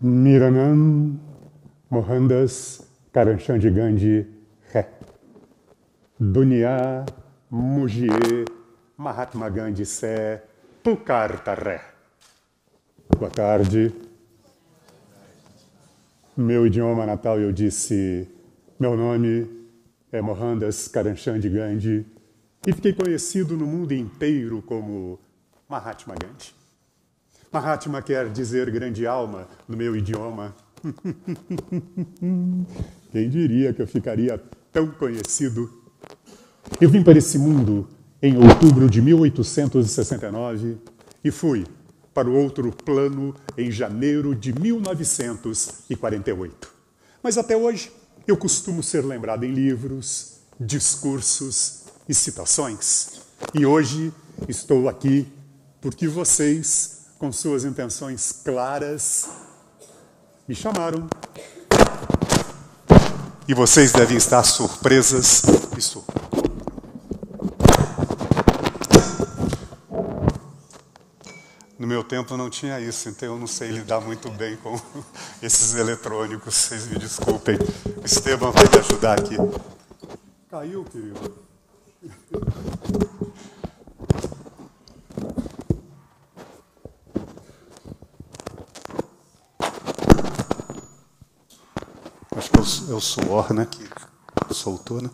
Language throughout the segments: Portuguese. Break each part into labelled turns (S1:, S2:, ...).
S1: Miranam Mohandas Karamchand Gandhi Ré Dunya Mujiye Mahatma Gandhi Sé Pukarta Ré. Boa tarde. Meu idioma natal eu disse: meu nome é Mohandas Karamchand Gandhi e fiquei conhecido no mundo inteiro como Mahatma Gandhi. Mahatma quer dizer grande alma no meu idioma. Quem diria que eu ficaria tão conhecido? Eu vim para esse mundo em outubro de 1869 e fui para o outro plano em janeiro de 1948. Mas até hoje eu costumo ser lembrado em livros, discursos e citações. E hoje estou aqui porque vocês com suas intenções claras, me chamaram. E vocês devem estar surpresas e surpresas. No meu tempo não tinha isso, então eu não sei lidar muito bem com esses eletrônicos, vocês me desculpem. Esteban vai me ajudar aqui. Caiu, querido. o suor, né? Que soltou, né?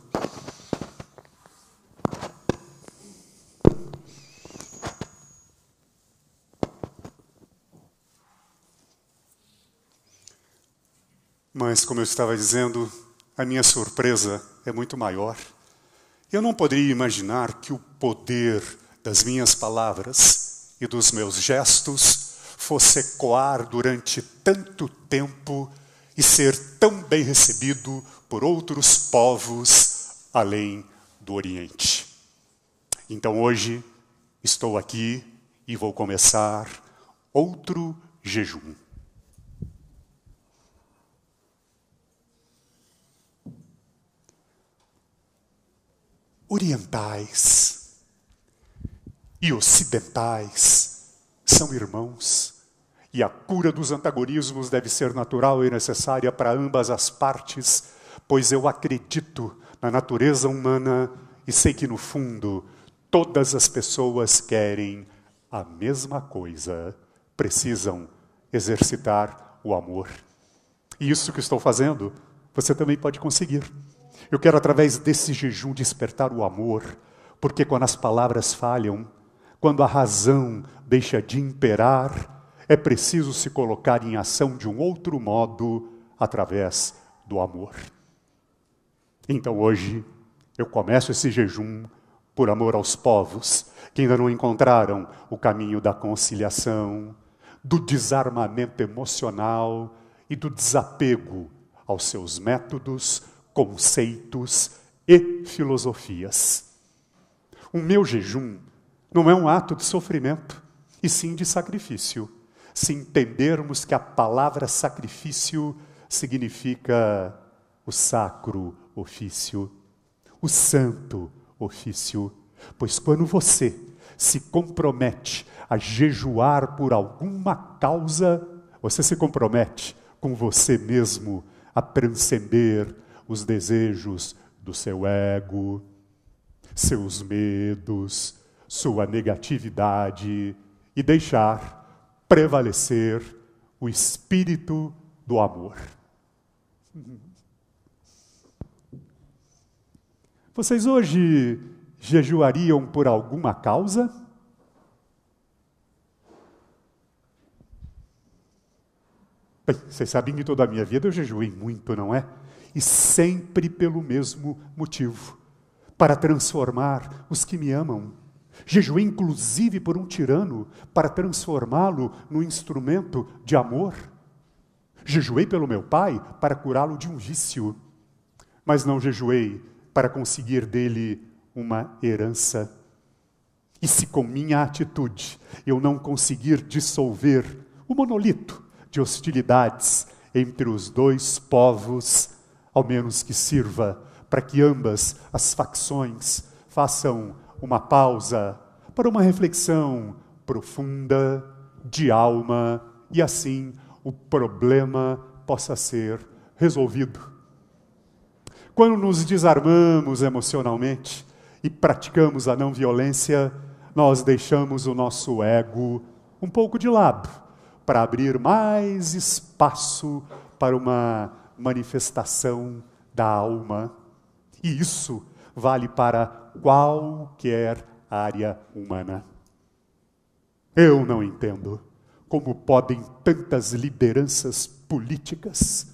S1: Mas, como eu estava dizendo, a minha surpresa é muito maior. Eu não poderia imaginar que o poder das minhas palavras e dos meus gestos fosse ecoar durante tanto tempo e ser tão bem recebido por outros povos além do Oriente. Então hoje estou aqui e vou começar outro jejum. Orientais e ocidentais são irmãos. E a cura dos antagonismos deve ser natural e necessária para ambas as partes, pois eu acredito na natureza humana e sei que, no fundo, todas as pessoas querem a mesma coisa, precisam exercitar o amor. E isso que estou fazendo, você também pode conseguir. Eu quero, através desse jejum, despertar o amor, porque quando as palavras falham, quando a razão deixa de imperar, é preciso se colocar em ação de um outro modo através do amor. Então hoje eu começo esse jejum por amor aos povos que ainda não encontraram o caminho da conciliação, do desarmamento emocional e do desapego aos seus métodos, conceitos e filosofias. O meu jejum não é um ato de sofrimento, e sim de sacrifício se entendermos que a palavra sacrifício significa o sacro ofício, o santo ofício. Pois quando você se compromete a jejuar por alguma causa, você se compromete com você mesmo a transcender os desejos do seu ego, seus medos, sua negatividade e deixar prevalecer o espírito do amor. Vocês hoje jejuariam por alguma causa? Bem, vocês sabem que toda a minha vida eu jejuei muito, não é? E sempre pelo mesmo motivo para transformar os que me amam Jejuei inclusive por um tirano para transformá-lo num instrumento de amor. Jejuei pelo meu pai para curá-lo de um vício, mas não jejuei para conseguir dele uma herança. E se com minha atitude eu não conseguir dissolver o monolito de hostilidades entre os dois povos, ao menos que sirva para que ambas as facções façam uma pausa para uma reflexão profunda, de alma, e assim o problema possa ser resolvido. Quando nos desarmamos emocionalmente e praticamos a não violência, nós deixamos o nosso ego um pouco de lado para abrir mais espaço para uma manifestação da alma. E isso vale para qualquer área humana. Eu não entendo como podem tantas lideranças políticas,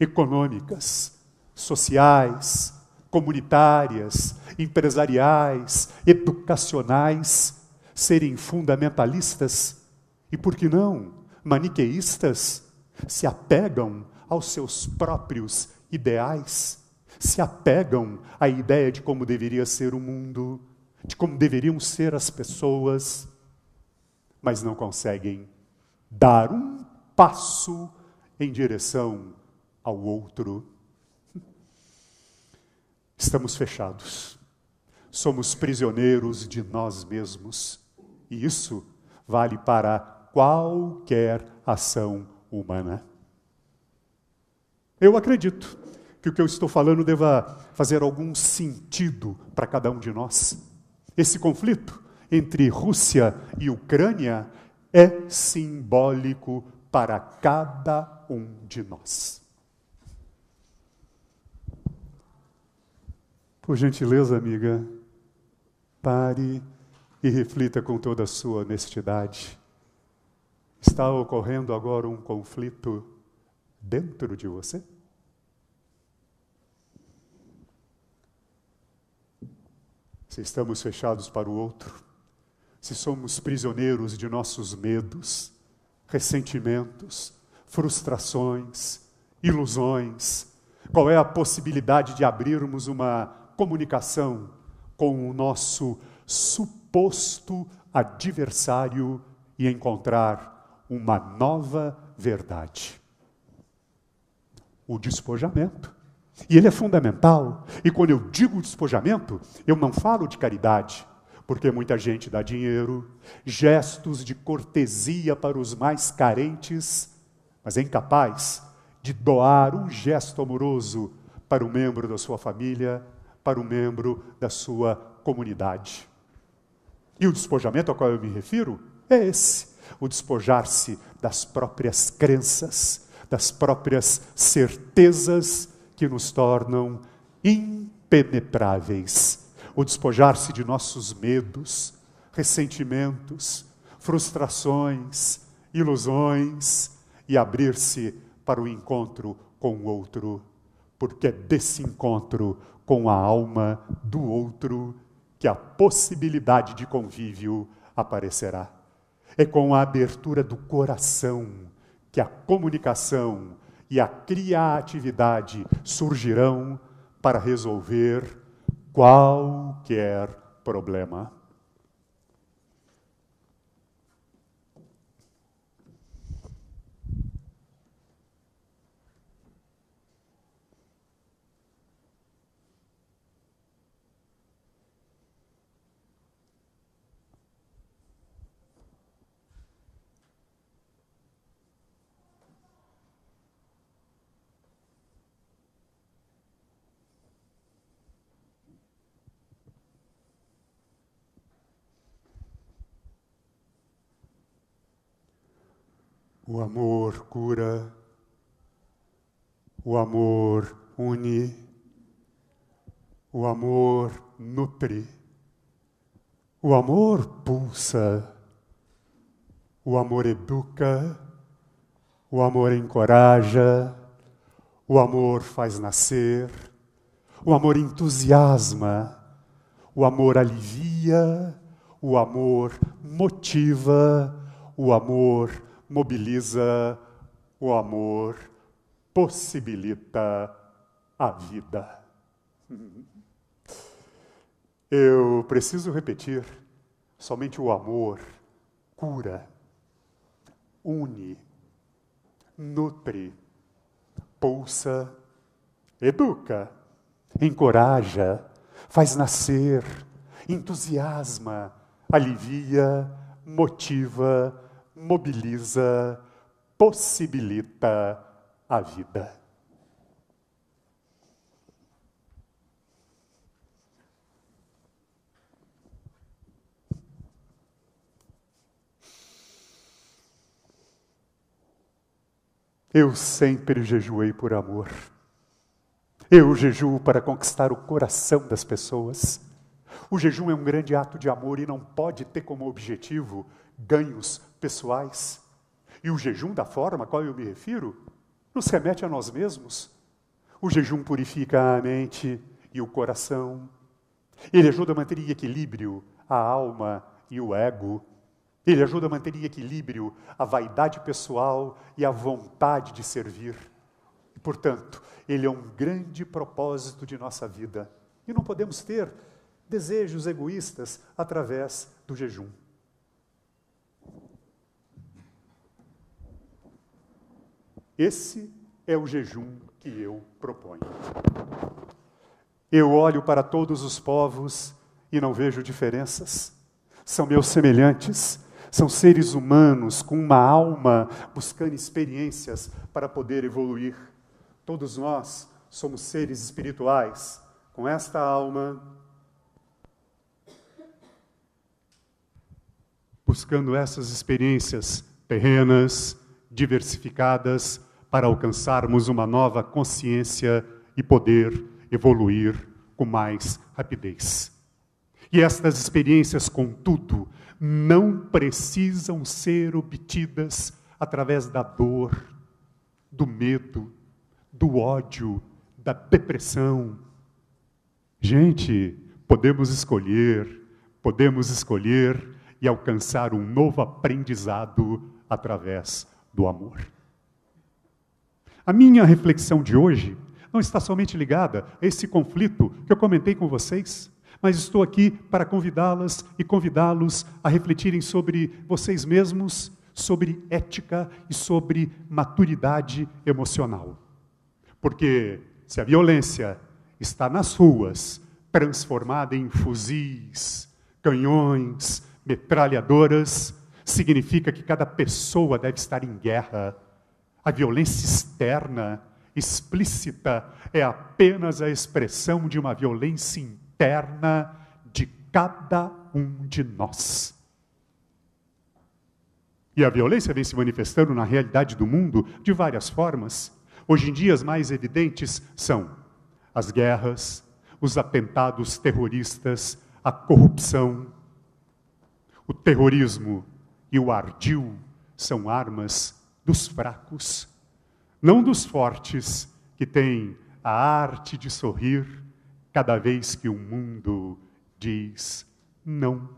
S1: econômicas, sociais, comunitárias, empresariais, educacionais, serem fundamentalistas e, por que não, maniqueístas, se apegam aos seus próprios ideais se apegam à ideia de como deveria ser o mundo, de como deveriam ser as pessoas, mas não conseguem dar um passo em direção ao outro. Estamos fechados. Somos prisioneiros de nós mesmos. E isso vale para qualquer ação humana. Eu acredito que o que eu estou falando deva fazer algum sentido para cada um de nós. Esse conflito entre Rússia e Ucrânia é simbólico para cada um de nós. Por gentileza, amiga, pare e reflita com toda a sua honestidade. Está ocorrendo agora um conflito dentro de você? se estamos fechados para o outro, se somos prisioneiros de nossos medos, ressentimentos, frustrações, ilusões, qual é a possibilidade de abrirmos uma comunicação com o nosso suposto adversário e encontrar uma nova verdade? O despojamento e ele é fundamental. E quando eu digo despojamento, eu não falo de caridade, porque muita gente dá dinheiro, gestos de cortesia para os mais carentes, mas é incapaz de doar um gesto amoroso para um membro da sua família, para um membro da sua comunidade. E o despojamento ao qual eu me refiro é esse: o despojar-se das próprias crenças, das próprias certezas que nos tornam impenetráveis. O despojar-se de nossos medos, ressentimentos, frustrações, ilusões e abrir-se para o encontro com o outro, porque é desse encontro com a alma do outro que a possibilidade de convívio aparecerá. É com a abertura do coração que a comunicação, e a criatividade surgirão para resolver qualquer problema. O amor cura, o amor une, o amor nutre, o amor pulsa, o amor educa, o amor encoraja, o amor faz nascer, o amor entusiasma, o amor alivia, o amor motiva, o amor mobiliza o amor, possibilita a vida. Eu preciso repetir: somente o amor cura, une, nutre, pulsa, educa, encoraja, faz nascer, entusiasma, alivia, motiva, mobiliza, possibilita a vida. Eu sempre jejuei por amor. Eu jejuo para conquistar o coração das pessoas. O jejum é um grande ato de amor e não pode ter como objetivo ganhos pessoais. E o jejum da forma a qual eu me refiro nos remete a nós mesmos. O jejum purifica a mente e o coração. Ele ajuda a manter em equilíbrio a alma e o ego. Ele ajuda a manter em equilíbrio a vaidade pessoal e a vontade de servir. E, portanto, ele é um grande propósito de nossa vida. E não podemos ter desejos egoístas através do jejum. Esse é o jejum que eu proponho. Eu olho para todos os povos e não vejo diferenças. São meus semelhantes, são seres humanos com uma alma buscando experiências para poder evoluir. Todos nós somos seres espirituais com esta alma buscando essas experiências terrenas, diversificadas, para alcançarmos uma nova consciência e poder evoluir com mais rapidez. E estas experiências, contudo, não precisam ser obtidas através da dor, do medo, do ódio, da depressão. Gente, podemos escolher, podemos escolher e alcançar um novo aprendizado através do amor. A minha reflexão de hoje não está somente ligada a esse conflito que eu comentei com vocês, mas estou aqui para convidá-las e convidá-los a refletirem sobre vocês mesmos, sobre ética e sobre maturidade emocional. Porque se a violência está nas ruas, transformada em fuzis, canhões, metralhadoras, significa que cada pessoa deve estar em guerra a violência externa, explícita, é apenas a expressão de uma violência interna de cada um de nós. E a violência vem se manifestando na realidade do mundo de várias formas. Hoje em dia, as mais evidentes são as guerras, os atentados terroristas, a corrupção, o terrorismo e o ardil são armas dos fracos, não dos fortes que têm a arte de sorrir cada vez que o mundo diz não.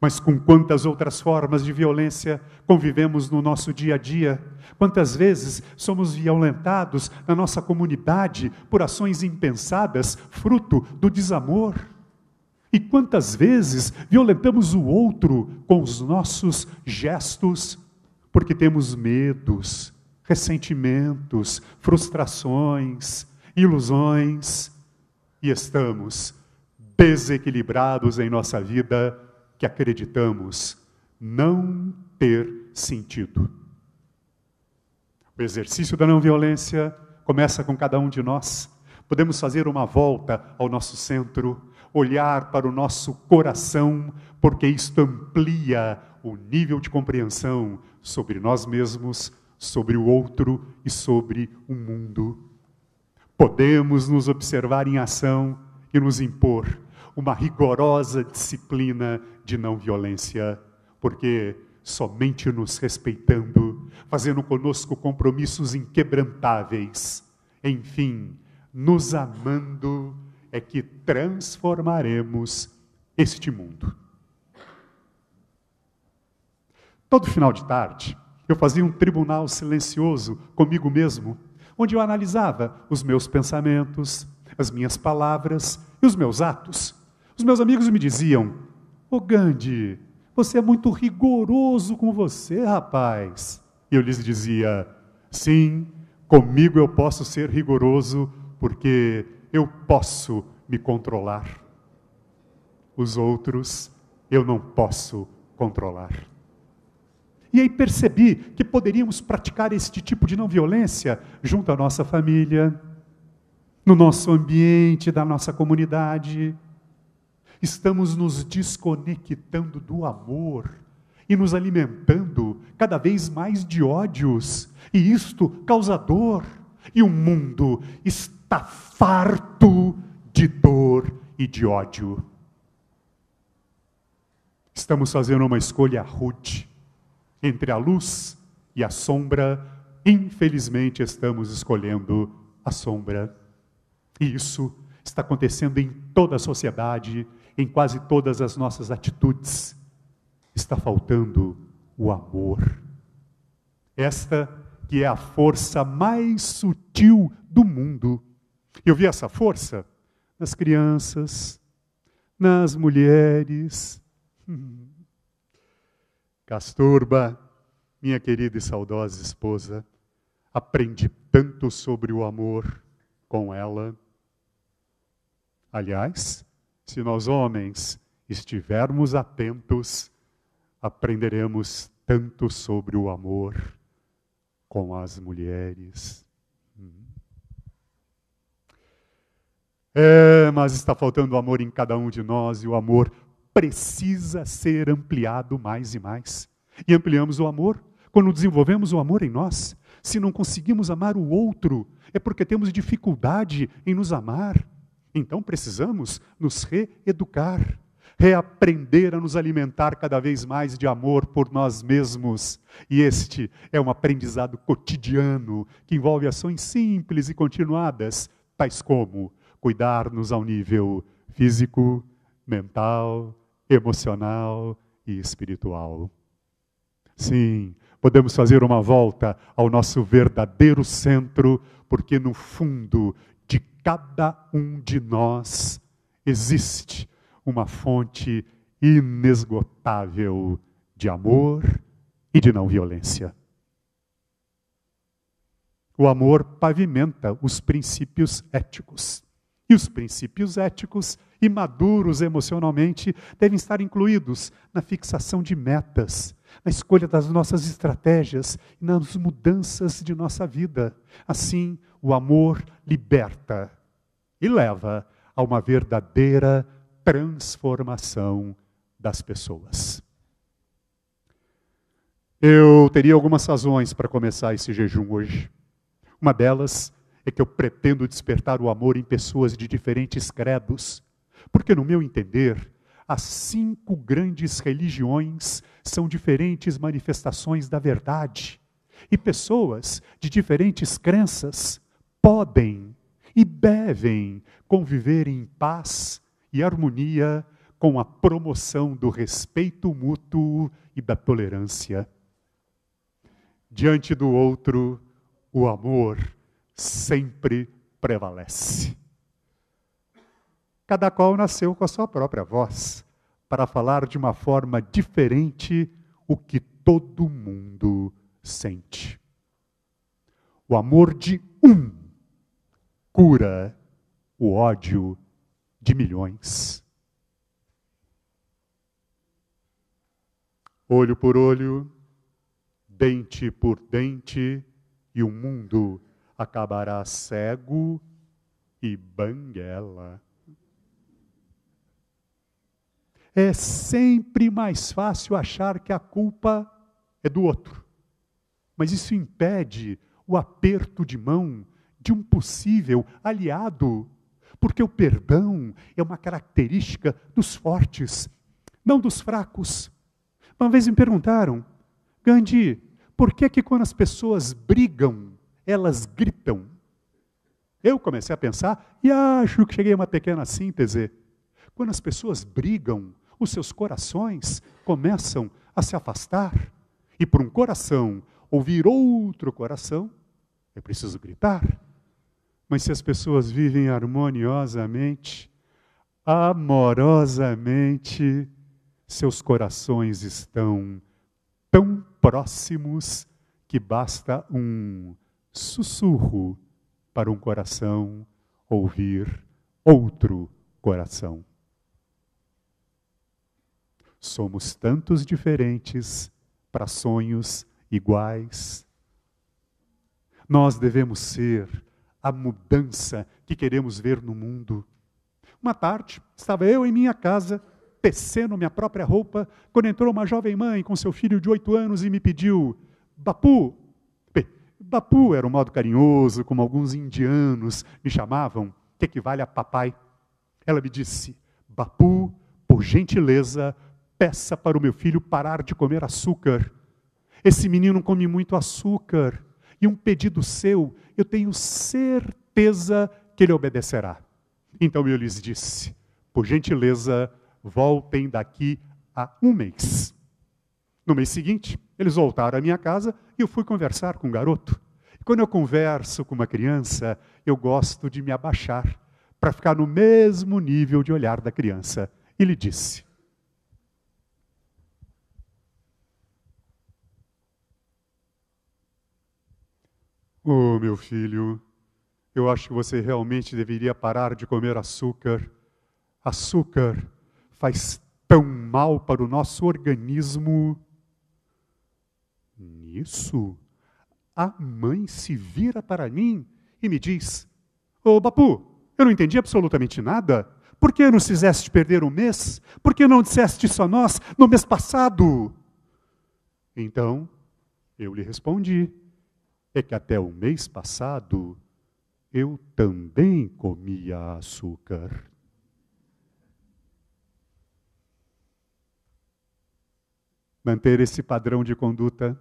S1: Mas com quantas outras formas de violência convivemos no nosso dia a dia? Quantas vezes somos violentados na nossa comunidade por ações impensadas, fruto do desamor? E quantas vezes violentamos o outro com os nossos gestos, porque temos medos, ressentimentos, frustrações, ilusões, e estamos desequilibrados em nossa vida que acreditamos não ter sentido. O exercício da não violência começa com cada um de nós. Podemos fazer uma volta ao nosso centro, olhar para o nosso coração, porque isto amplia o nível de compreensão sobre nós mesmos, sobre o outro e sobre o mundo. Podemos nos observar em ação e nos impor uma rigorosa disciplina de não violência, porque somente nos respeitando, fazendo conosco compromissos inquebrantáveis, enfim, nos amando é que transformaremos este mundo. Todo final de tarde, eu fazia um tribunal silencioso comigo mesmo, onde eu analisava os meus pensamentos, as minhas palavras e os meus atos. Os meus amigos me diziam: Ô oh Gandhi, você é muito rigoroso com você, rapaz. E eu lhes dizia: Sim, comigo eu posso ser rigoroso, porque eu posso me controlar. Os outros eu não posso controlar. E aí percebi que poderíamos praticar este tipo de não violência junto à nossa família, no nosso ambiente, da nossa comunidade. Estamos nos desconectando do amor e nos alimentando cada vez mais de ódios, e isto causa dor. E o mundo está está farto de dor e de ódio. Estamos fazendo uma escolha rude entre a luz e a sombra. Infelizmente, estamos escolhendo a sombra. E isso está acontecendo em toda a sociedade, em quase todas as nossas atitudes. Está faltando o amor. Esta que é a força mais sutil do mundo eu vi essa força nas crianças, nas mulheres. Casturba, minha querida e saudosa esposa, aprendi tanto sobre o amor com ela. Aliás, se nós homens estivermos atentos, aprenderemos tanto sobre o amor com as mulheres. É, mas está faltando amor em cada um de nós e o amor precisa ser ampliado mais e mais. E ampliamos o amor quando desenvolvemos o amor em nós. Se não conseguimos amar o outro, é porque temos dificuldade em nos amar. Então precisamos nos reeducar, reaprender a nos alimentar cada vez mais de amor por nós mesmos. E este é um aprendizado cotidiano que envolve ações simples e continuadas, tais como cuidar-nos ao nível físico, mental, emocional e espiritual. Sim, podemos fazer uma volta ao nosso verdadeiro centro, porque no fundo de cada um de nós existe uma fonte inesgotável de amor e de não violência. O amor pavimenta os princípios éticos. E os princípios éticos, imaduros emocionalmente, devem estar incluídos na fixação de metas, na escolha das nossas estratégias e nas mudanças de nossa vida. Assim, o amor liberta e leva a uma verdadeira transformação das pessoas. Eu teria algumas razões para começar esse jejum hoje. Uma delas é que eu pretendo despertar o amor em pessoas de diferentes credos, porque, no meu entender, as cinco grandes religiões são diferentes manifestações da verdade. E pessoas de diferentes crenças podem e devem conviver em paz e harmonia com a promoção do respeito mútuo e da tolerância. Diante do outro, o amor sempre prevalece. Cada qual nasceu com a sua própria voz para falar de uma forma diferente o que todo mundo sente. O amor de um cura o ódio de milhões. Olho por olho, dente por dente, e o mundo acabará cego e banguela. É sempre mais fácil achar que a culpa é do outro. Mas isso impede o aperto de mão de um possível aliado, porque o perdão é uma característica dos fortes, não dos fracos. Uma vez me perguntaram, Gandhi, por que que quando as pessoas brigam elas gritam. Eu comecei a pensar e acho que cheguei a uma pequena síntese. Quando as pessoas brigam, os seus corações começam a se afastar. E por um coração ouvir outro coração, é preciso gritar. Mas se as pessoas vivem harmoniosamente, amorosamente, seus corações estão tão próximos que basta um sussurro para um coração ouvir outro coração. Somos tantos diferentes para sonhos iguais. Nós devemos ser a mudança que queremos ver no mundo. Uma tarde, estava eu em minha casa, tecendo minha própria roupa, quando entrou uma jovem mãe com seu filho de oito anos e me pediu: Bapu, Bapu era um modo carinhoso, como alguns indianos me chamavam, que equivale a papai. Ela me disse: Bapu, por gentileza, peça para o meu filho parar de comer açúcar. Esse menino come muito açúcar. E um pedido seu, eu tenho certeza que ele obedecerá. Então eu lhes disse: por gentileza, voltem daqui a um mês. No mês seguinte, eles voltaram à minha casa e eu fui conversar com um garoto. E quando eu converso com uma criança, eu gosto de me abaixar para ficar no mesmo nível de olhar da criança. E lhe disse: Oh, meu filho, eu acho que você realmente deveria parar de comer açúcar. Açúcar faz tão mal para o nosso organismo. Nisso, a mãe se vira para mim e me diz: Ô oh, Bapu, eu não entendi absolutamente nada. Por que nos fizeste perder um mês? Por que não disseste isso a nós no mês passado? Então, eu lhe respondi: é que até o mês passado eu também comia açúcar. Manter esse padrão de conduta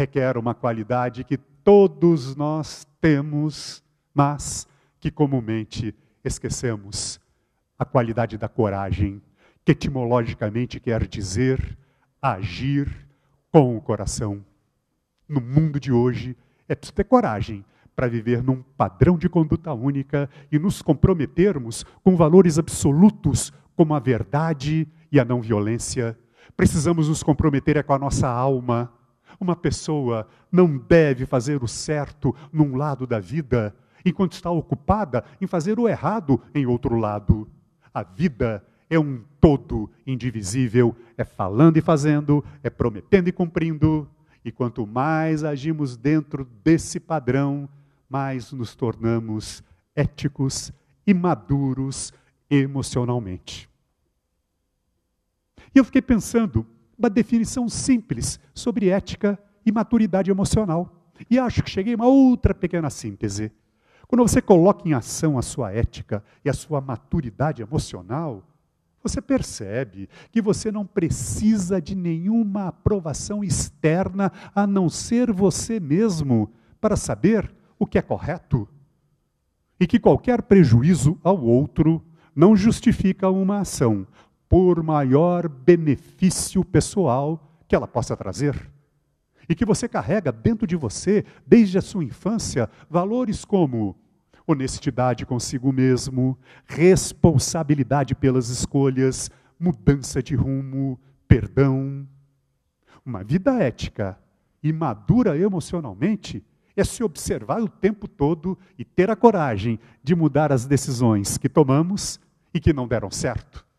S1: requer uma qualidade que todos nós temos, mas que comumente esquecemos: a qualidade da coragem, que etimologicamente quer dizer agir com o coração. No mundo de hoje, é preciso ter coragem para viver num padrão de conduta única e nos comprometermos com valores absolutos como a verdade e a não violência. Precisamos nos comprometer com a nossa alma, uma pessoa não deve fazer o certo num lado da vida, enquanto está ocupada em fazer o errado em outro lado. A vida é um todo indivisível, é falando e fazendo, é prometendo e cumprindo. E quanto mais agimos dentro desse padrão, mais nos tornamos éticos e maduros emocionalmente. E eu fiquei pensando, uma definição simples sobre ética e maturidade emocional. E acho que cheguei a uma outra pequena síntese. Quando você coloca em ação a sua ética e a sua maturidade emocional, você percebe que você não precisa de nenhuma aprovação externa a não ser você mesmo para saber o que é correto. E que qualquer prejuízo ao outro não justifica uma ação, por maior benefício pessoal que ela possa trazer. E que você carrega dentro de você, desde a sua infância, valores como honestidade consigo mesmo, responsabilidade pelas escolhas, mudança de rumo, perdão. Uma vida ética e madura emocionalmente é se observar o tempo todo e ter a coragem de mudar as decisões que tomamos e que não deram certo.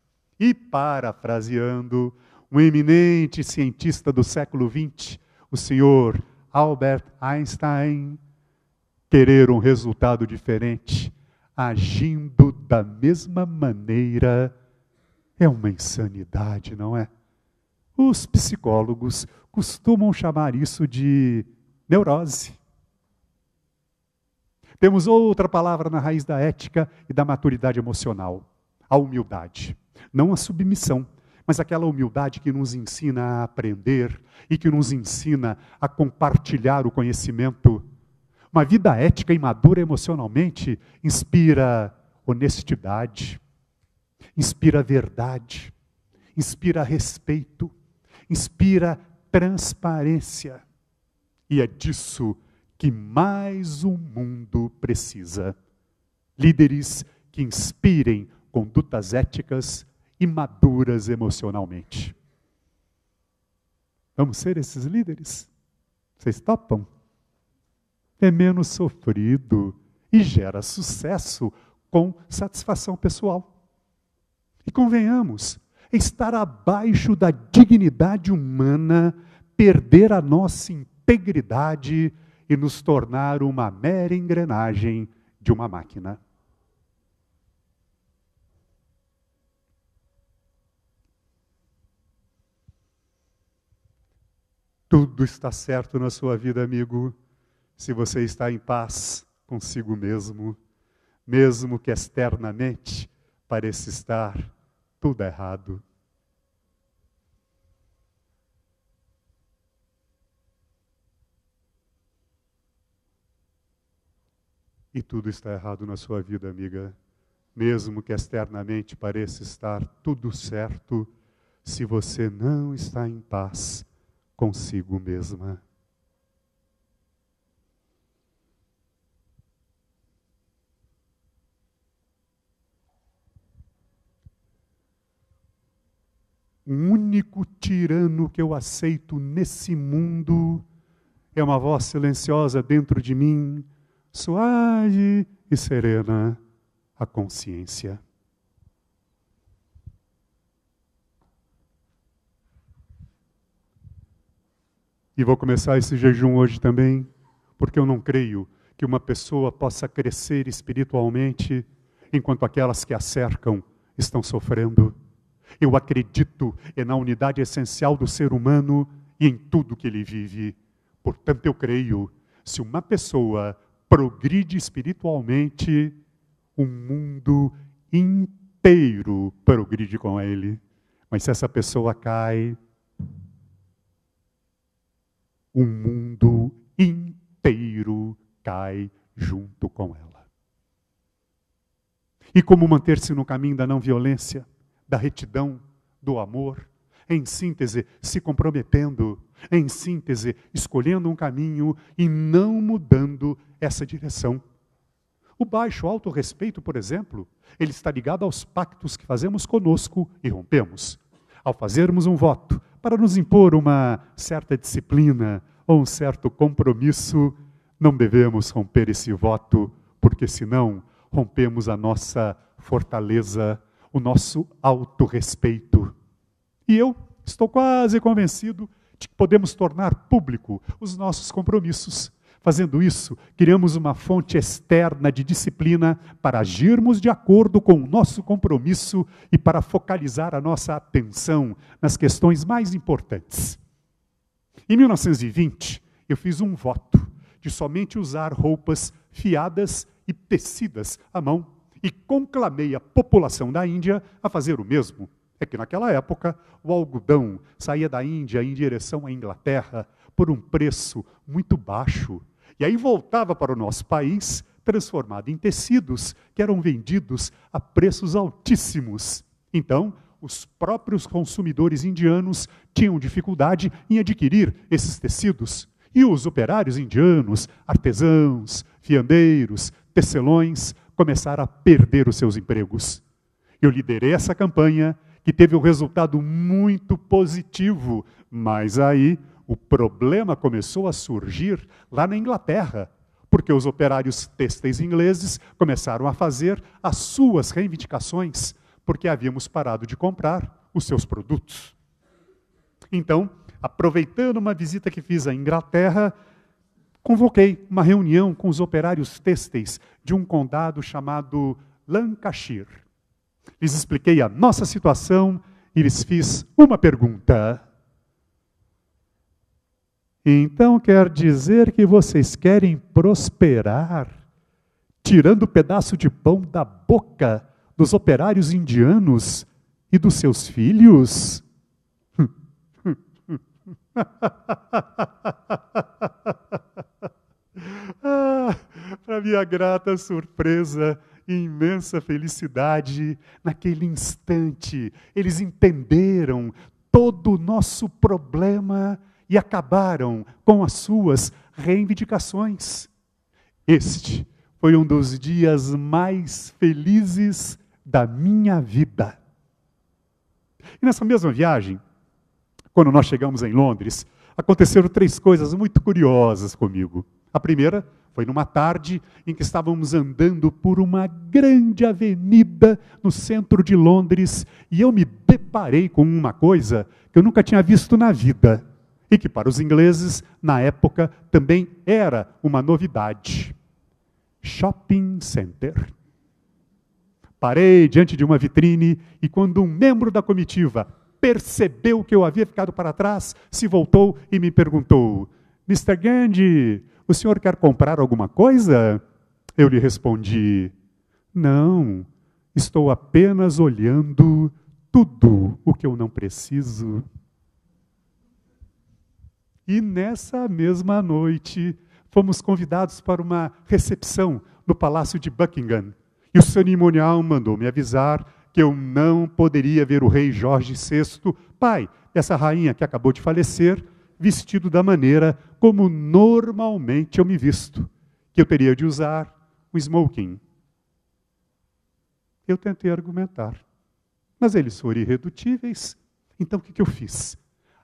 S1: E, parafraseando um eminente cientista do século XX, o senhor Albert Einstein, querer um resultado diferente, agindo da mesma maneira, é uma insanidade, não é? Os psicólogos costumam chamar isso de neurose. Temos outra palavra na raiz da ética e da maturidade emocional: a humildade. Não a submissão, mas aquela humildade que nos ensina a aprender e que nos ensina a compartilhar o conhecimento. Uma vida ética e madura emocionalmente inspira honestidade, inspira verdade, inspira respeito, inspira transparência. E é disso que mais o mundo precisa. Líderes que inspirem condutas éticas imaduras emocionalmente. Vamos ser esses líderes? Vocês topam? É menos sofrido e gera sucesso com satisfação pessoal. E convenhamos, estar abaixo da dignidade humana, perder a nossa integridade e nos tornar uma mera engrenagem de uma máquina. Tudo está certo na sua vida, amigo, se você está em paz consigo mesmo, mesmo que externamente pareça estar tudo errado. E tudo está errado na sua vida, amiga. Mesmo que externamente pareça estar tudo certo, se você não está em paz consigo mesma. O único tirano que eu aceito nesse mundo é uma voz silenciosa dentro de mim, suave e serena, a consciência. E vou começar esse jejum hoje também, porque eu não creio que uma pessoa possa crescer espiritualmente enquanto aquelas que a cercam estão sofrendo. Eu acredito é na unidade essencial do ser humano e em tudo que ele vive. Portanto, eu creio, se uma pessoa progride espiritualmente, o mundo inteiro progride com ele. Mas se essa pessoa cai, o mundo inteiro cai junto com ela. E como manter-se no caminho da não violência, da retidão, do amor? Em síntese, se comprometendo, em síntese, escolhendo um caminho e não mudando essa direção. O baixo autorrespeito, por exemplo, ele está ligado aos pactos que fazemos conosco e rompemos. Ao fazermos um voto, para nos impor uma certa disciplina ou um certo compromisso, não devemos romper esse voto, porque senão rompemos a nossa fortaleza, o nosso autorrespeito. E eu estou quase convencido de que podemos tornar público os nossos compromissos Fazendo isso, criamos uma fonte externa de disciplina para agirmos de acordo com o nosso compromisso e para focalizar a nossa atenção nas questões mais importantes. Em 1920, eu fiz um voto de somente usar roupas fiadas e tecidas à mão e conclamei a população da Índia a fazer o mesmo. É que naquela época o algodão saía da Índia em direção à Inglaterra por um preço muito baixo e aí voltava para o nosso país, transformado em tecidos que eram vendidos a preços altíssimos. Então, os próprios consumidores indianos tinham dificuldade em adquirir esses tecidos. E os operários indianos, artesãos, fiandeiros, tecelões, começaram a perder os seus empregos. Eu liderei essa campanha, que teve um resultado muito positivo, mas aí o problema começou a surgir lá na Inglaterra, porque os operários têxteis ingleses começaram a fazer as suas reivindicações, porque havíamos parado de comprar os seus produtos. Então, aproveitando uma visita que fiz à Inglaterra, convoquei uma reunião com os operários têxteis de um condado chamado Lancashire. Lhes expliquei a nossa situação e lhes fiz uma pergunta. Então quer dizer que vocês querem prosperar, tirando o pedaço de pão da boca dos operários indianos e dos seus filhos? ah, Para minha grata surpresa, imensa felicidade, naquele instante, eles entenderam todo o nosso problema e acabaram com as suas reivindicações. Este foi um dos dias mais felizes da minha vida. E nessa mesma viagem, quando nós chegamos em Londres, aconteceram três coisas muito curiosas comigo. A primeira foi numa tarde em que estávamos andando por uma grande avenida no centro de Londres e eu me deparei com uma coisa que eu nunca tinha visto na vida e que para os ingleses, na época, também era uma novidade. Shopping Center. Parei diante de uma vitrine e, quando um membro da comitiva percebeu que eu havia ficado para trás, se voltou e me perguntou: Mr. Gandhi, o senhor quer comprar alguma coisa? Eu lhe respondi: Não, estou apenas olhando tudo o que eu não preciso. E nessa mesma noite, fomos convidados para uma recepção no Palácio de Buckingham. E o cerimonial mandou me avisar que eu não poderia ver o rei Jorge VI, pai dessa rainha que acabou de falecer, vestido da maneira como normalmente eu me visto, que eu teria de usar o smoking. Eu tentei argumentar, mas eles foram irredutíveis. Então o que eu fiz?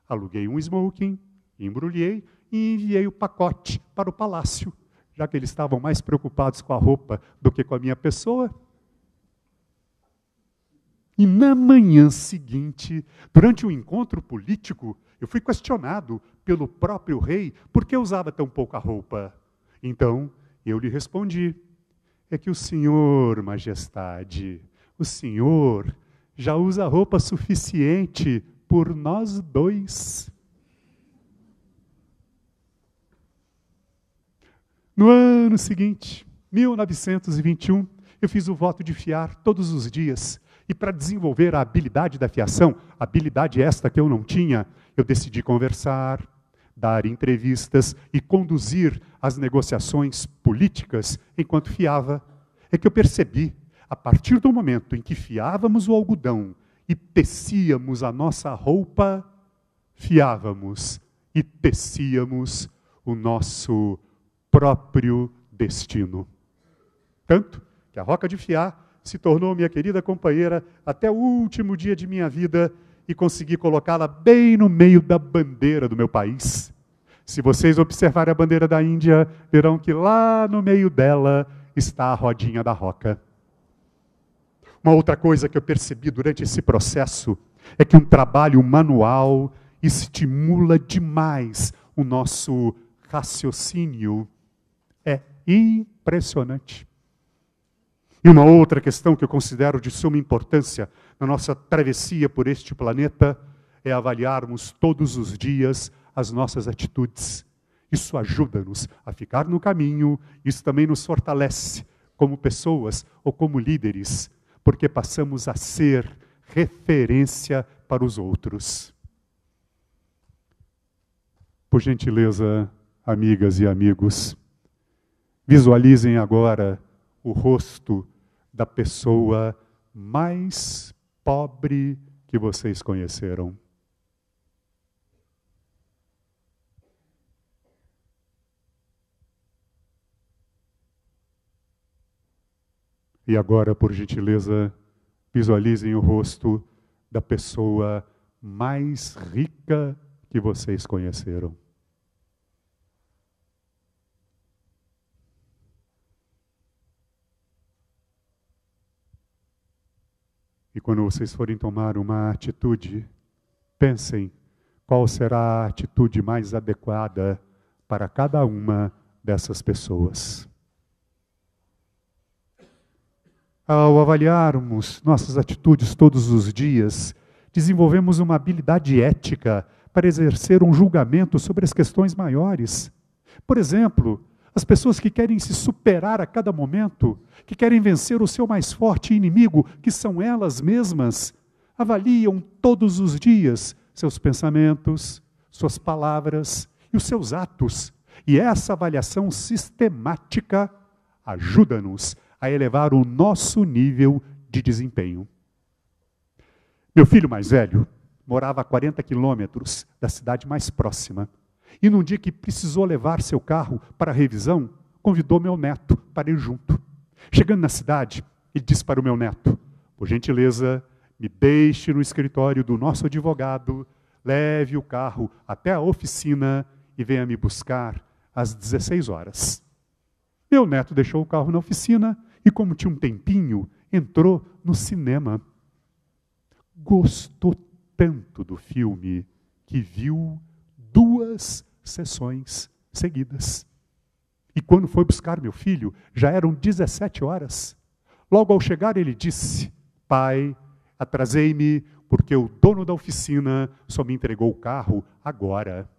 S1: Aluguei um smoking Embrulhei e enviei o pacote para o palácio, já que eles estavam mais preocupados com a roupa do que com a minha pessoa. E na manhã seguinte, durante o um encontro político, eu fui questionado pelo próprio rei por que usava tão pouca roupa. Então, eu lhe respondi: é que o senhor, majestade, o senhor já usa roupa suficiente por nós dois. No ano seguinte, 1921, eu fiz o voto de fiar todos os dias. E para desenvolver a habilidade da fiação, habilidade esta que eu não tinha, eu decidi conversar, dar entrevistas e conduzir as negociações políticas enquanto fiava. É que eu percebi, a partir do momento em que fiávamos o algodão e tecíamos a nossa roupa, fiávamos e tecíamos o nosso próprio destino. Tanto que a Roca de Fiá se tornou minha querida companheira até o último dia de minha vida e consegui colocá-la bem no meio da bandeira do meu país. Se vocês observarem a bandeira da Índia, verão que lá no meio dela está a rodinha da roca. Uma outra coisa que eu percebi durante esse processo é que um trabalho manual estimula demais o nosso raciocínio impressionante. E uma outra questão que eu considero de suma importância na nossa travessia por este planeta é avaliarmos todos os dias as nossas atitudes. Isso ajuda-nos a ficar no caminho, isso também nos fortalece como pessoas ou como líderes, porque passamos a ser referência para os outros. Por gentileza, amigas e amigos, Visualizem agora o rosto da pessoa mais pobre que vocês conheceram. E agora, por gentileza, visualizem o rosto da pessoa mais rica que vocês conheceram. E quando vocês forem tomar uma atitude, pensem qual será a atitude mais adequada para cada uma dessas pessoas. Ao avaliarmos nossas atitudes todos os dias, desenvolvemos uma habilidade ética para exercer um julgamento sobre as questões maiores. Por exemplo, as pessoas que querem se superar a cada momento, que querem vencer o seu mais forte inimigo, que são elas mesmas, avaliam todos os dias seus pensamentos, suas palavras e os seus atos. E essa avaliação sistemática ajuda-nos a elevar o nosso nível de desempenho. Meu filho mais velho morava a 40 quilômetros da cidade mais próxima. E num dia que precisou levar seu carro para revisão, convidou meu neto para ir junto. Chegando na cidade, ele disse para o meu neto: Por gentileza, me deixe no escritório do nosso advogado, leve o carro até a oficina e venha me buscar às 16 horas. Meu neto deixou o carro na oficina e, como tinha um tempinho, entrou no cinema. Gostou tanto do filme que viu duas sessões seguidas. E quando foi buscar meu filho, já eram 17 horas. Logo ao chegar, ele disse: Pai, atrasei-me, porque o dono da oficina só me entregou o carro agora.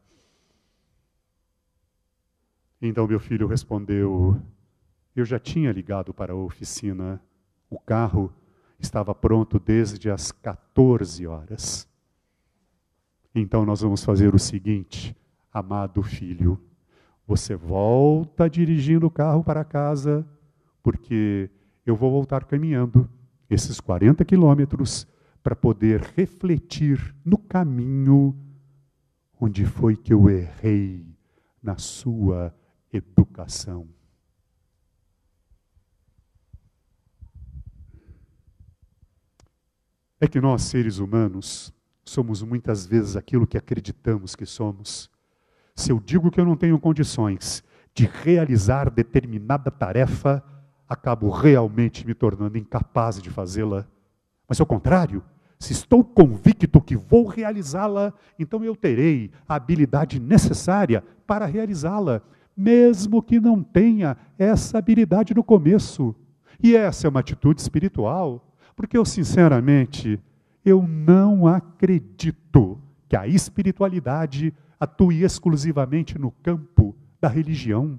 S1: Então meu filho respondeu: Eu já tinha ligado para a oficina. O carro estava pronto desde as 14 horas. Então nós vamos fazer o seguinte: Amado filho, você volta dirigindo o carro para casa, porque eu vou voltar caminhando esses 40 quilômetros para poder refletir no caminho onde foi que eu errei na sua educação. É que nós, seres humanos, somos muitas vezes aquilo que acreditamos que somos. Se eu digo que eu não tenho condições de realizar determinada tarefa, acabo realmente me tornando incapaz de fazê-la. Mas ao contrário, se estou convicto que vou realizá-la, então eu terei a habilidade necessária para realizá-la, mesmo que não tenha essa habilidade no começo. E essa é uma atitude espiritual, porque eu sinceramente eu não acredito que a espiritualidade atue exclusivamente no campo da religião.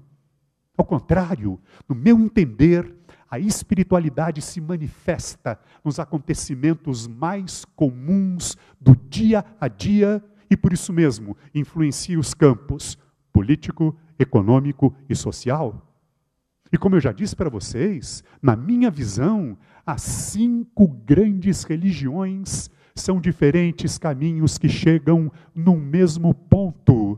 S1: Ao contrário, no meu entender, a espiritualidade se manifesta nos acontecimentos mais comuns do dia a dia e, por isso mesmo, influencia os campos político, econômico e social. E como eu já disse para vocês, na minha visão, há cinco grandes religiões são diferentes caminhos que chegam no mesmo ponto.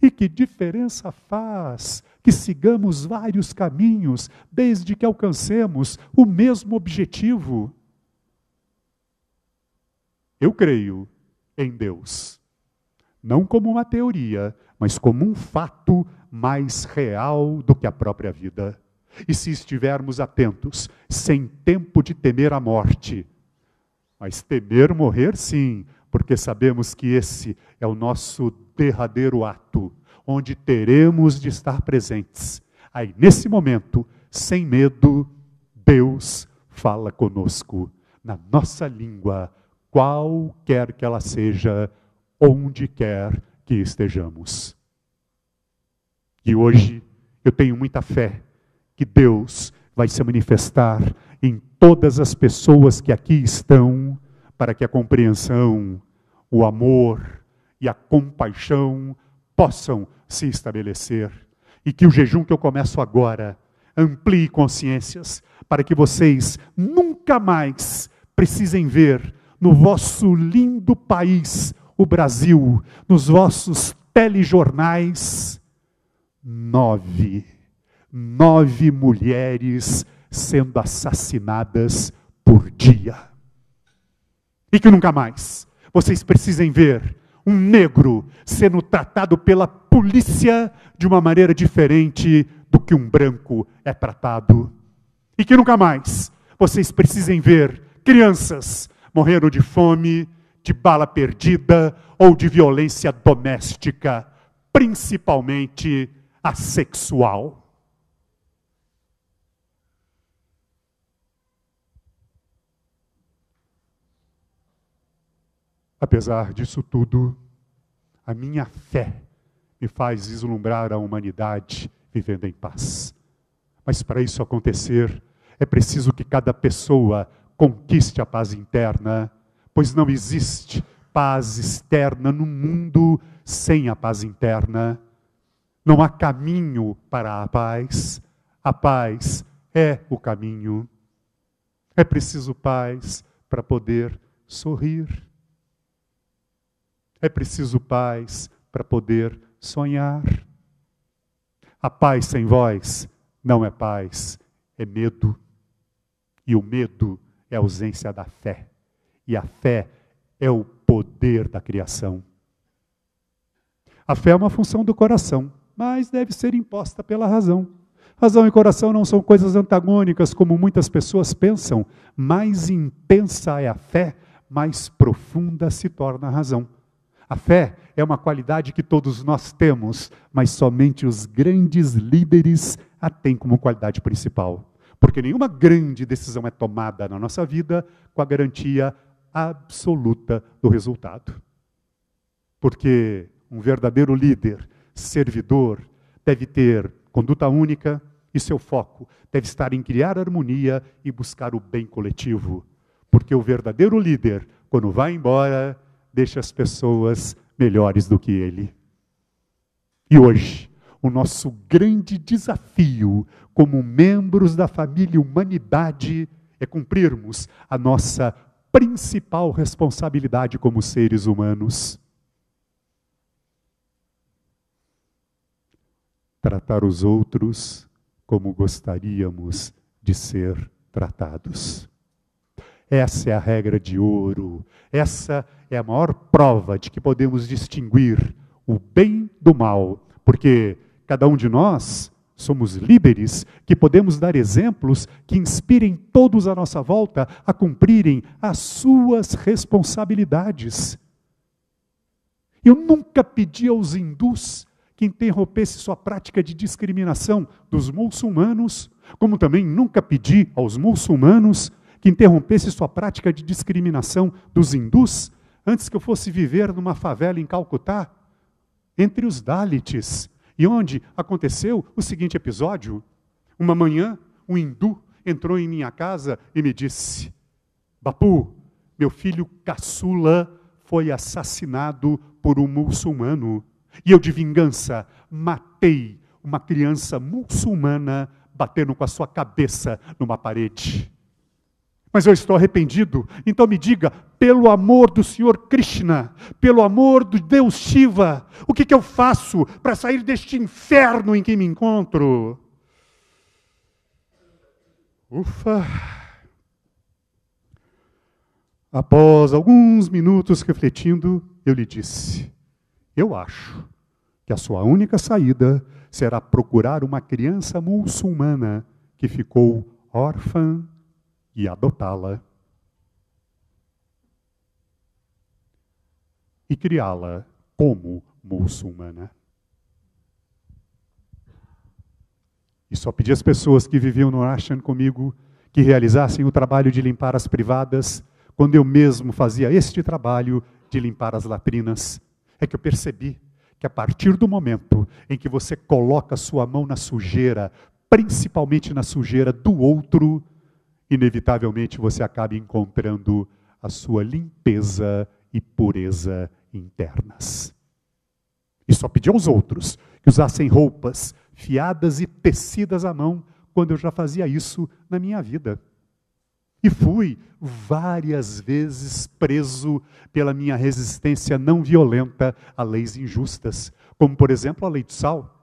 S1: E que diferença faz que sigamos vários caminhos desde que alcancemos o mesmo objetivo? Eu creio em Deus, não como uma teoria, mas como um fato mais real do que a própria vida. E se estivermos atentos, sem tempo de temer a morte, mas temer morrer, sim, porque sabemos que esse é o nosso derradeiro ato, onde teremos de estar presentes. Aí, nesse momento, sem medo, Deus fala conosco, na nossa língua, qualquer que ela seja, onde quer que estejamos. E hoje eu tenho muita fé que Deus vai se manifestar todas as pessoas que aqui estão, para que a compreensão, o amor e a compaixão possam se estabelecer. E que o jejum que eu começo agora amplie consciências, para que vocês nunca mais precisem ver no vosso lindo país, o Brasil, nos vossos telejornais, nove, nove mulheres sendo assassinadas por dia. E que nunca mais vocês precisem ver um negro sendo tratado pela polícia de uma maneira diferente do que um branco é tratado. E que nunca mais vocês precisem ver crianças morrendo de fome, de bala perdida ou de violência doméstica, principalmente a sexual. Apesar disso tudo, a minha fé me faz vislumbrar a humanidade vivendo em paz. Mas para isso acontecer, é preciso que cada pessoa conquiste a paz interna, pois não existe paz externa no mundo sem a paz interna. Não há caminho para a paz. A paz é o caminho. É preciso paz para poder sorrir é preciso paz para poder sonhar. A paz sem voz não é paz, é medo. E o medo é a ausência da fé. E a fé é o poder da criação. A fé é uma função do coração, mas deve ser imposta pela razão. Razão e coração não são coisas antagônicas, como muitas pessoas pensam. Mais intensa é a fé, mais profunda se torna a razão. A fé é uma qualidade que todos nós temos, mas somente os grandes líderes a têm como qualidade principal. Porque nenhuma grande decisão é tomada na nossa vida com a garantia absoluta do resultado. Porque um verdadeiro líder, servidor, deve ter conduta única e seu foco deve estar em criar harmonia e buscar o bem coletivo. Porque o verdadeiro líder, quando vai embora, deixa as pessoas melhores do que ele. E hoje, o nosso grande desafio como membros da família humanidade é cumprirmos a nossa principal responsabilidade como seres humanos. Tratar os outros como gostaríamos de ser tratados. Essa é a regra de ouro, essa é a maior prova de que podemos distinguir o bem do mal, porque cada um de nós somos líderes que podemos dar exemplos que inspirem todos à nossa volta a cumprirem as suas responsabilidades. Eu nunca pedi aos hindus que interrompesse sua prática de discriminação dos muçulmanos, como também nunca pedi aos muçulmanos que interrompesse sua prática de discriminação dos hindus antes que eu fosse viver numa favela em Calcutá, entre os Dalits, e onde aconteceu o seguinte episódio. Uma manhã, um hindu entrou em minha casa e me disse: Bapu, meu filho caçula foi assassinado por um muçulmano. E eu, de vingança, matei uma criança muçulmana batendo com a sua cabeça numa parede mas eu estou arrependido. Então me diga, pelo amor do Senhor Krishna, pelo amor do Deus Shiva, o que, que eu faço para sair deste inferno em que me encontro? Ufa! Após alguns minutos refletindo, eu lhe disse: Eu acho que a sua única saída será procurar uma criança muçulmana que ficou órfã e adotá-la e criá-la como muçulmana. E só pedi às pessoas que viviam no Ashram comigo que realizassem o trabalho de limpar as privadas, quando eu mesmo fazia este trabalho de limpar as latrinas. É que eu percebi que a partir do momento em que você coloca sua mão na sujeira, principalmente na sujeira do outro, inevitavelmente você acaba encontrando a sua limpeza e pureza internas. E só pedi aos outros que usassem roupas fiadas e tecidas à mão, quando eu já fazia isso na minha vida. E fui várias vezes preso pela minha resistência não violenta a leis injustas, como, por exemplo, a lei do sal.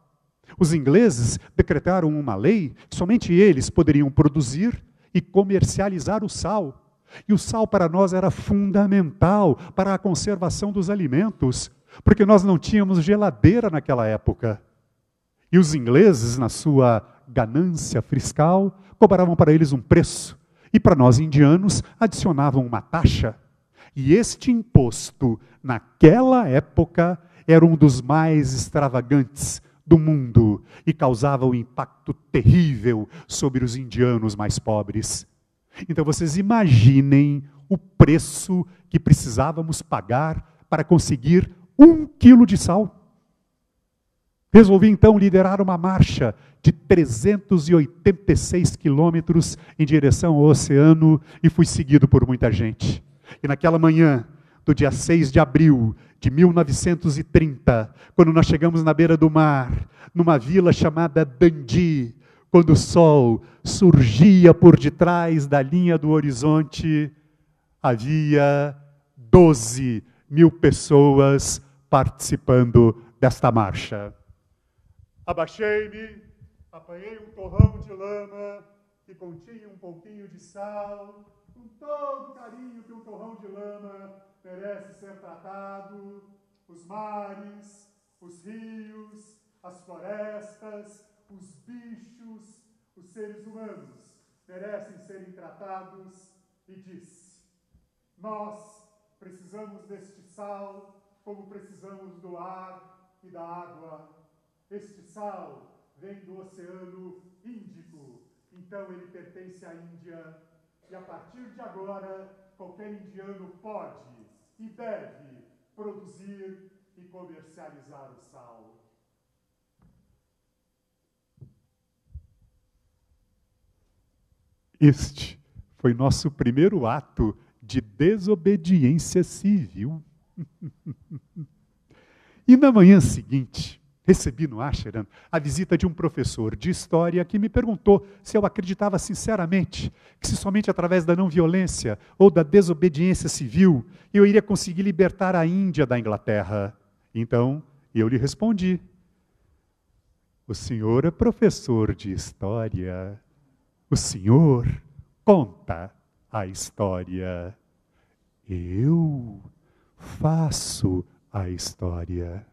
S1: Os ingleses decretaram uma lei que somente eles poderiam produzir e comercializar o sal. E o sal para nós era fundamental para a conservação dos alimentos, porque nós não tínhamos geladeira naquela época. E os ingleses, na sua ganância fiscal, cobravam para eles um preço, e para nós indianos adicionavam uma taxa. E este imposto, naquela época, era um dos mais extravagantes do mundo e causava um impacto terrível sobre os indianos mais pobres. Então vocês imaginem o preço que precisávamos pagar para conseguir um quilo de sal. Resolvi então liderar uma marcha de 386 quilômetros em direção ao oceano e fui seguido por muita gente. E naquela manhã, do dia 6 de abril de 1930, quando nós chegamos na beira do mar, numa vila chamada Dandi, quando o sol surgia por detrás da linha do horizonte, havia 12 mil pessoas participando desta marcha. Abaixei-me, apanhei um torrão de lama que continha um pouquinho de sal, com todo o carinho que um torrão de lama merece ser tratado, os mares, os rios, as florestas, os bichos, os seres humanos merecem serem tratados e disse: Nós precisamos deste sal como precisamos do ar e da água. Este sal vem do Oceano Índico, então ele pertence à Índia e a partir de agora qualquer indiano pode e deve produzir e comercializar o sal. Este foi nosso primeiro ato de desobediência civil. e na manhã seguinte, Recebi no Asheran a visita de um professor de história que me perguntou se eu acreditava sinceramente que, se somente através da não violência ou da desobediência civil, eu iria conseguir libertar a Índia da Inglaterra. Então, eu lhe respondi: O senhor é professor de história. O senhor conta a história. Eu faço a história.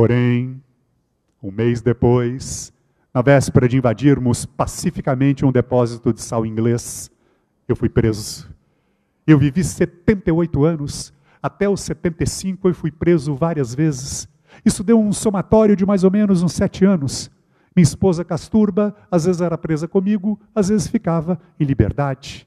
S1: Porém, um mês depois, na véspera de invadirmos pacificamente um depósito de sal inglês, eu fui preso. Eu vivi 78 anos, até os 75 eu fui preso várias vezes. Isso deu um somatório de mais ou menos uns sete anos. Minha esposa Casturba, às vezes era presa comigo, às vezes ficava em liberdade.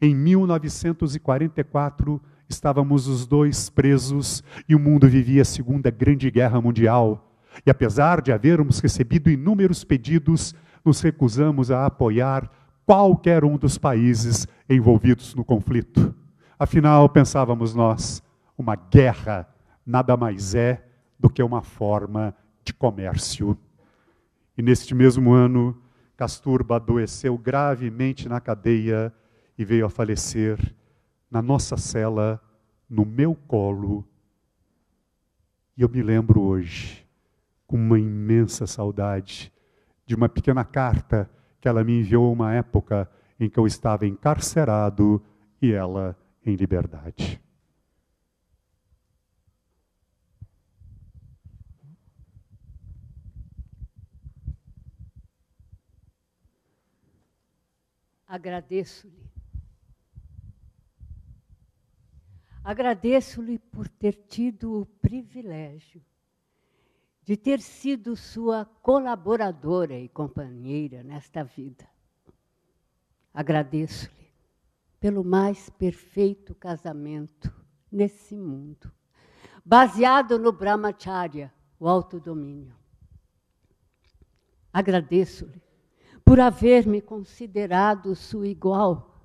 S1: Em 1944, estávamos os dois presos e o mundo vivia a Segunda Grande Guerra Mundial. E apesar de havermos recebido inúmeros pedidos, nos recusamos a apoiar qualquer um dos países envolvidos no conflito. Afinal, pensávamos nós, uma guerra nada mais é do que uma forma de comércio. E neste mesmo ano, Casturba adoeceu gravemente na cadeia e veio a falecer na nossa cela, no meu colo. E eu me lembro hoje, com uma imensa saudade, de uma pequena carta que ela me enviou uma época em que eu estava encarcerado e ela em liberdade.
S2: Agradeço-lhe Agradeço-lhe por ter tido o privilégio de ter sido sua colaboradora e companheira nesta vida. Agradeço-lhe pelo mais perfeito casamento nesse mundo, baseado no Brahmacharya, o autodomínio. Agradeço-lhe por haver me considerado sua igual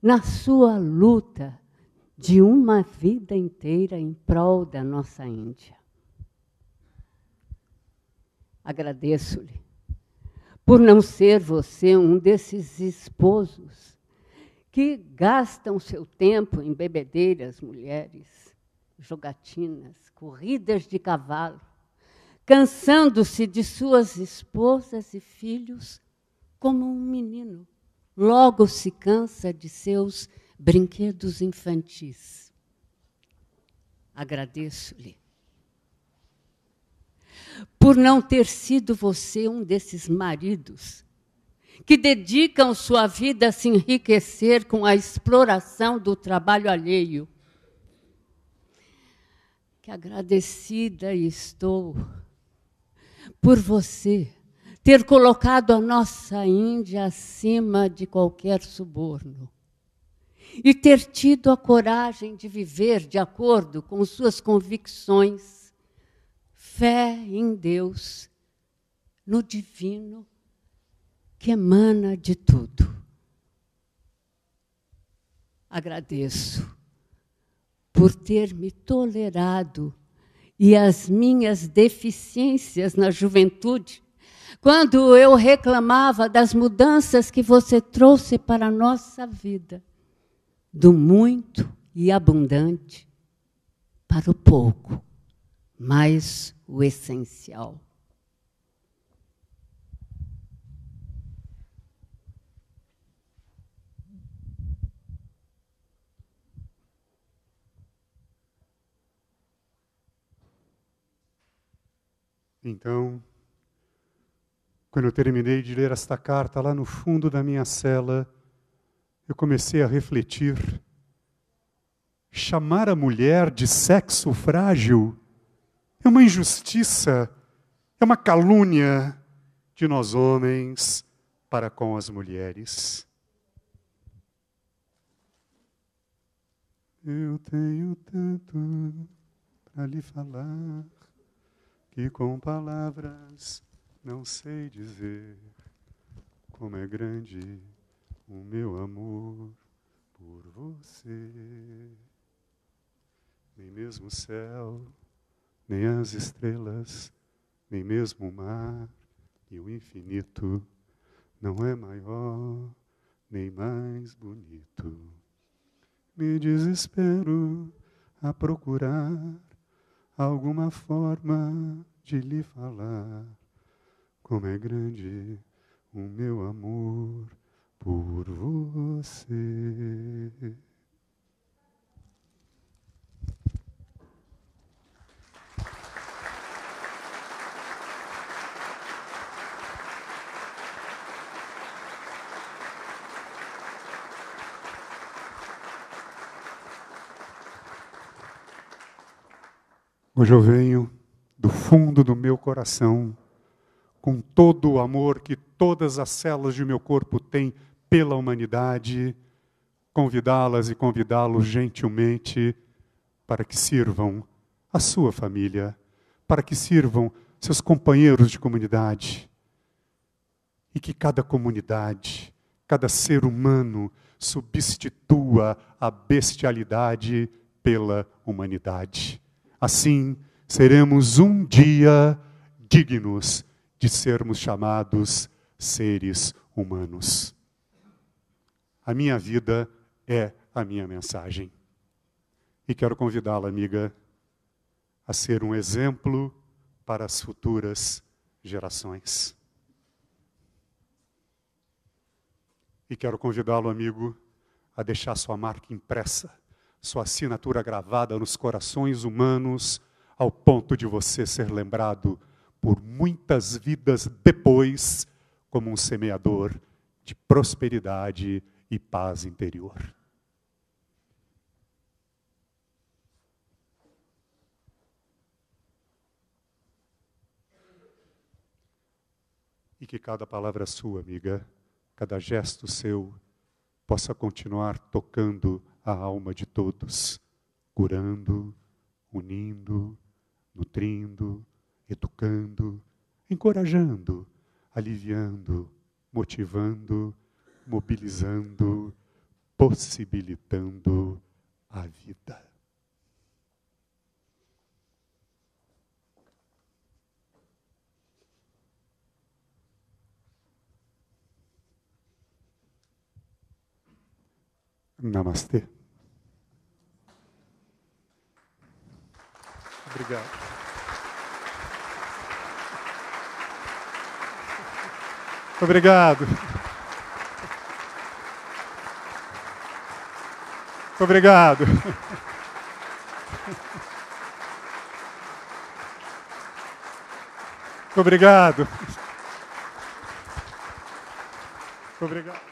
S2: na sua luta de uma vida inteira em prol da nossa Índia. Agradeço-lhe por não ser você um desses esposos que gastam seu tempo em bebedeiras, mulheres, jogatinas, corridas de cavalo, cansando-se de suas esposas e filhos como um menino. Logo se cansa de seus brinquedos infantis. Agradeço-lhe por não ter sido você um desses maridos que dedicam sua vida a se enriquecer com a exploração do trabalho alheio. Que agradecida estou por você ter colocado a nossa Índia acima de qualquer suborno e ter tido a coragem de viver de acordo com suas convicções, fé em Deus, no divino que emana de tudo. Agradeço por ter me tolerado e as minhas deficiências na juventude, quando eu reclamava das mudanças que você trouxe para a nossa vida do muito e abundante para o pouco, mas o essencial.
S1: Então, quando eu terminei de ler esta carta lá no fundo da minha cela, eu comecei a refletir. Chamar a mulher de sexo frágil é uma injustiça, é uma calúnia de nós homens para com as mulheres. Eu tenho tanto para lhe falar que com palavras não sei dizer como é grande o meu amor por você. Nem mesmo o céu, nem as estrelas, nem mesmo o mar e o infinito não é maior nem mais bonito. Me desespero a procurar alguma forma de lhe falar como é grande o meu amor por você. Hoje eu venho do fundo do meu coração, com todo o amor que todas as células de meu corpo têm pela humanidade, convidá-las e convidá-los gentilmente para que sirvam a sua família, para que sirvam seus companheiros de comunidade. E que cada comunidade, cada ser humano substitua a bestialidade pela humanidade. Assim, seremos um dia dignos de sermos chamados seres humanos. A minha vida é a minha mensagem. E quero convidá-la, amiga, a ser um exemplo para as futuras gerações. E quero convidá-lo, amigo, a deixar sua marca impressa, sua assinatura gravada nos corações humanos, ao ponto de você ser lembrado por muitas vidas depois como um semeador de prosperidade e paz interior. E que cada palavra sua, amiga, cada gesto seu, possa continuar tocando a alma de todos, curando, unindo, nutrindo, educando, encorajando, aliviando, motivando mobilizando, possibilitando a vida. Namastê. Obrigado. Obrigado. Muito obrigado. Muito obrigado. Muito obrigado.